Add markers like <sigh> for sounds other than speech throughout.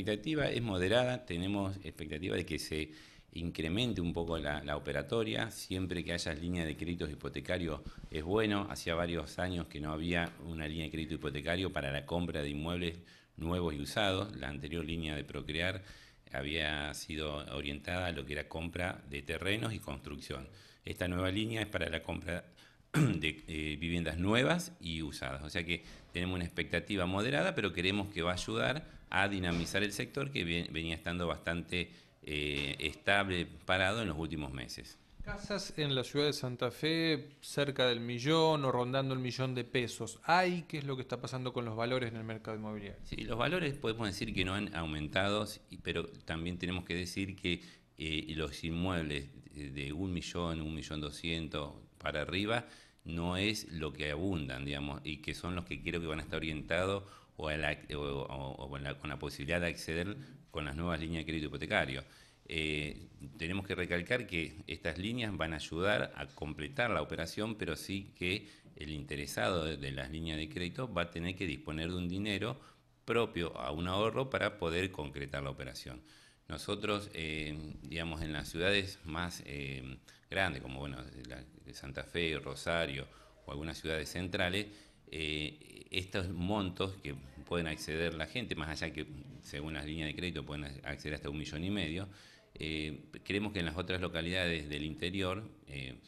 expectativa es moderada, tenemos expectativa de que se incremente un poco la, la, operatoria, siempre que haya línea de créditos hipotecarios es bueno, hacía varios años que no había una línea de crédito hipotecario para la compra de inmuebles nuevos y usados, la anterior línea de Procrear había sido orientada a lo que era compra de terrenos y construcción. Esta nueva línea es para la compra <clears throat> de eh, viviendas nuevas y usadas. O sea que tenemos una expectativa moderada, pero queremos que va a ayudar a dinamizar el sector que venía estando bastante eh, estable, parado en los últimos meses. Casas en la ciudad de Santa Fe cerca del millón o rondando el millón de pesos. ¿Hay qué es lo que está pasando con los valores en el mercado inmobiliario? Sí, los valores podemos decir que no han aumentado, pero también tenemos que decir que eh, los inmuebles de un millón, un millón doscientos para arriba no es lo que abundan, digamos, y que son los que creo que van a estar orientados o, con, la, posibilidad de acceder con las nuevas líneas de crédito hipotecario. Eh, tenemos que recalcar que estas líneas van a ayudar a completar la operación, pero sí que el interesado de las líneas de crédito va a tener que disponer de un dinero propio a un ahorro para poder concretar la operación. Nosotros, eh, digamos, en las ciudades más eh, grandes, como bueno, Santa Fe, Rosario o algunas ciudades centrales, eh, estos montos que pueden acceder la gente, más allá que según las líneas de crédito pueden acceder hasta un millón y medio, creemos que en las otras localidades del interior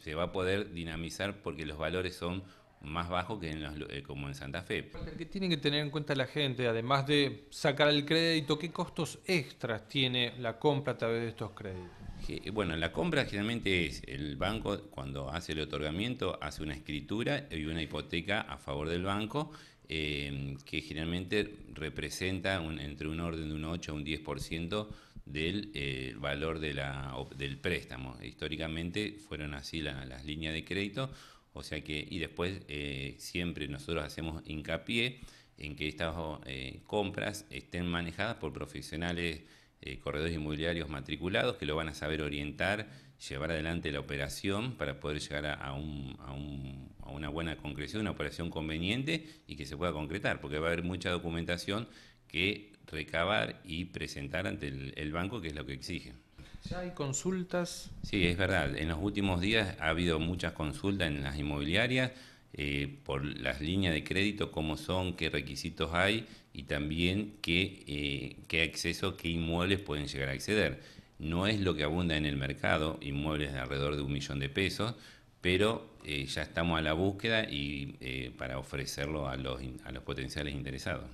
se va a poder dinamizar porque los valores son más bajo que en eh, como en Santa Fe. ¿Qué tiene que tener en cuenta la gente, además de sacar el crédito? ¿Qué costos extras tiene la compra a través de estos créditos? Eh, bueno, la compra generalmente es el banco cuando hace el otorgamiento, hace una escritura y una hipoteca a favor del banco em, que generalmente representa un, entre un orden de un 8 a un 10% del eh, valor del préstamo. Históricamente fueron así las líneas de crédito o sea que, y después eh, siempre nosotros hacemos hincapié en que estas eh, compras estén manejadas por profesionales, eh, corredores inmobiliarios matriculados que lo van a saber orientar, llevar adelante la operación para poder llegar a, una buena concreción, una operación conveniente y que se pueda concretar, porque va a haber mucha documentación que recabar y presentar ante el banco, que es lo que exige. ¿Ya hay consultas? Sí, es verdad. En los últimos días ha habido muchas consultas en las inmobiliarias eh, por las líneas de crédito, cómo son, qué requisitos hay y también qué, eh, qué acceso, qué inmuebles pueden llegar a acceder. No es lo que abunda en el mercado, inmuebles de alrededor de un millón de pesos, pero eh, ya estamos a la búsqueda y para ofrecerlo a los, a los potenciales interesados.